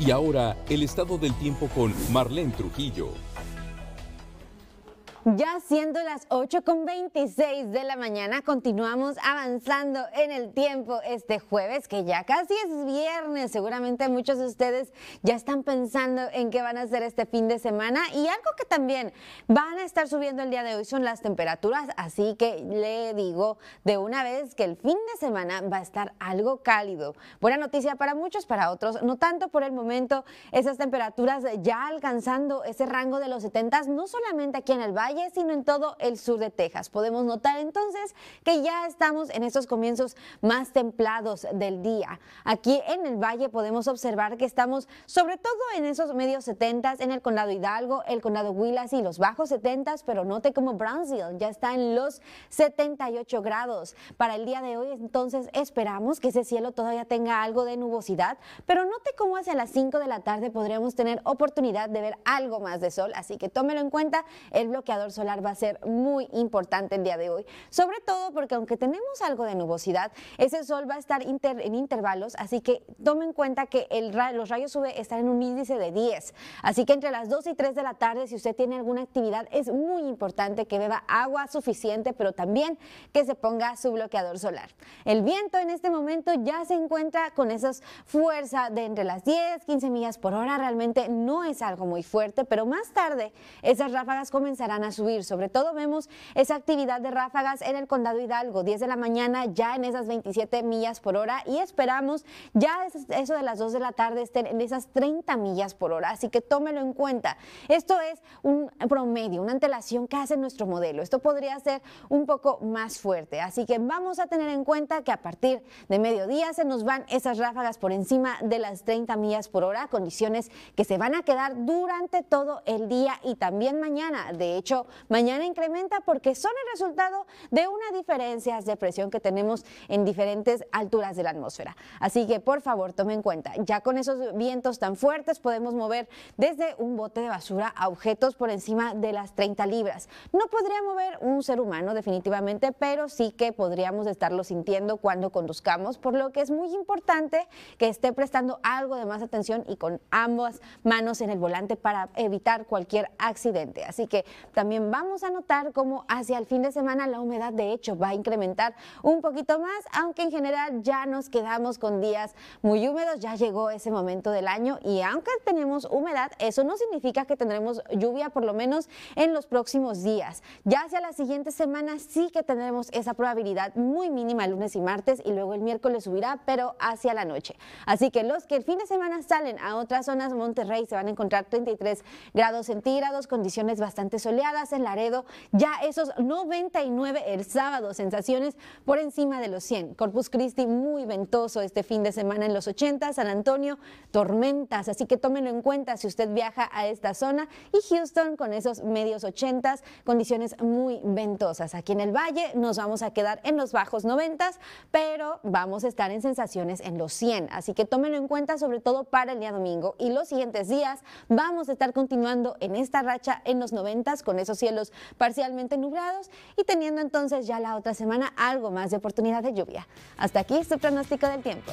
Y ahora, el estado del tiempo con Marlene Trujillo. Ya siendo las con 8.26 de la mañana, continuamos avanzando en el tiempo este jueves, que ya casi es viernes. Seguramente muchos de ustedes ya están pensando en qué van a hacer este fin de semana. Y algo que también van a estar subiendo el día de hoy son las temperaturas. Así que le digo de una vez que el fin de semana va a estar algo cálido. Buena noticia para muchos, para otros no tanto por el momento. Esas temperaturas ya alcanzando ese rango de los 70, no solamente aquí en el valle, sino en todo el sur de Texas. Podemos notar entonces que ya estamos en estos comienzos más templados del día. Aquí en el valle podemos observar que estamos sobre todo en esos medios setentas, en el condado Hidalgo, el condado Huilas y los bajos setentas, pero note como Brownsville ya está en los 78 grados. Para el día de hoy entonces esperamos que ese cielo todavía tenga algo de nubosidad, pero note como hacia las 5 de la tarde podríamos tener oportunidad de ver algo más de sol, así que tómelo en cuenta el bloqueador solar va a ser muy importante el día de hoy, sobre todo porque aunque tenemos algo de nubosidad, ese sol va a estar en intervalos, así que tomen en cuenta que los rayos UV están en un índice de 10, así que entre las 2 y 3 de la tarde, si usted tiene alguna actividad, es muy importante que beba agua suficiente, pero también que se ponga su bloqueador solar. El viento en este momento ya se encuentra con esas fuerza de entre las 10, 15 millas por hora, realmente no es algo muy fuerte, pero más tarde esas ráfagas comenzarán a subir. Sobre todo vemos esa actividad de ráfagas en el condado Hidalgo, 10 de la mañana ya en esas 27 millas por hora y esperamos ya eso de las 2 de la tarde estén en esas 30 millas por hora. Así que tómelo en cuenta. Esto es un promedio, una antelación que hace nuestro modelo. Esto podría ser un poco más fuerte. Así que vamos a tener en cuenta que a partir de mediodía se nos van esas ráfagas por encima de las 30 millas por hora, condiciones que se van a quedar durante todo el día y también mañana. De hecho, mañana incrementa porque son el resultado de unas diferencias de presión que tenemos en diferentes alturas de la atmósfera. Así que por favor tomen en cuenta, ya con esos vientos tan fuertes podemos mover desde un bote de basura a objetos por encima de las 30 libras. No podría mover un ser humano definitivamente, pero sí que podríamos estarlo sintiendo cuando conduzcamos, por lo que es muy importante que esté prestando algo de más atención y con ambas manos en el volante para evitar cualquier accidente. Así que también también vamos a notar como hacia el fin de semana la humedad de hecho va a incrementar un poquito más, aunque en general ya nos quedamos con días muy húmedos, ya llegó ese momento del año y aunque tenemos humedad, eso no significa que tendremos lluvia por lo menos en los próximos días. Ya hacia la siguiente semana sí que tendremos esa probabilidad muy mínima el lunes y martes y luego el miércoles subirá, pero hacia la noche. Así que los que el fin de semana salen a otras zonas, Monterrey se van a encontrar 33 grados centígrados, condiciones bastante soleadas en Laredo, ya esos 99 el sábado, sensaciones por encima de los 100. Corpus Christi muy ventoso este fin de semana en los 80, San Antonio, tormentas, así que tómenlo en cuenta si usted viaja a esta zona y Houston con esos medios 80, condiciones muy ventosas. Aquí en el valle nos vamos a quedar en los bajos 90, pero vamos a estar en sensaciones en los 100, así que tómenlo en cuenta sobre todo para el día domingo y los siguientes días vamos a estar continuando en esta racha en los 90 con esos cielos parcialmente nublados y teniendo entonces ya la otra semana algo más de oportunidad de lluvia. Hasta aquí su pronóstico del tiempo.